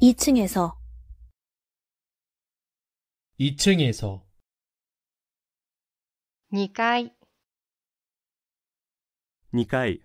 2층에서 2층에서 2階2階